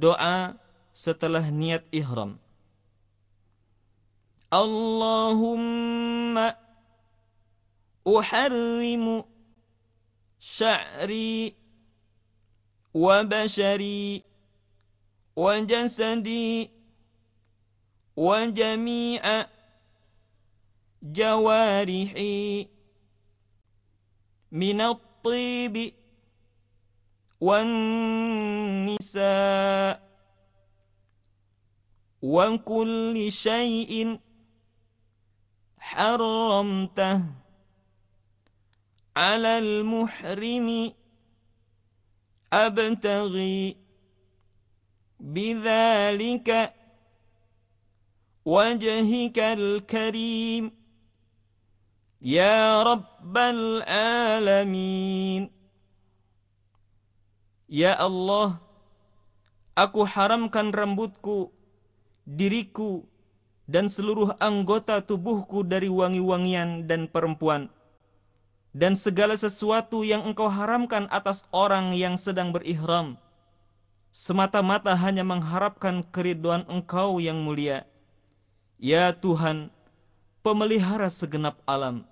doa setelah niat ihram. Allahumma uharrimu sya'ri wa bashari wa jasadi wa jami'a jawarihi minat tibi wan nisa' وكل شيء حرمته على المحرم أبتغي بذلك وجهك الكريم يا رب العالمين يا الله أكو حرمك رمبوتكو diriku dan seluruh anggota tubuhku dari wangi-wangian dan perempuan dan segala sesuatu yang engkau haramkan atas orang yang sedang berihram semata-mata hanya mengharapkan keriduan engkau yang mulia ya Tuhan pemelihara segenap alam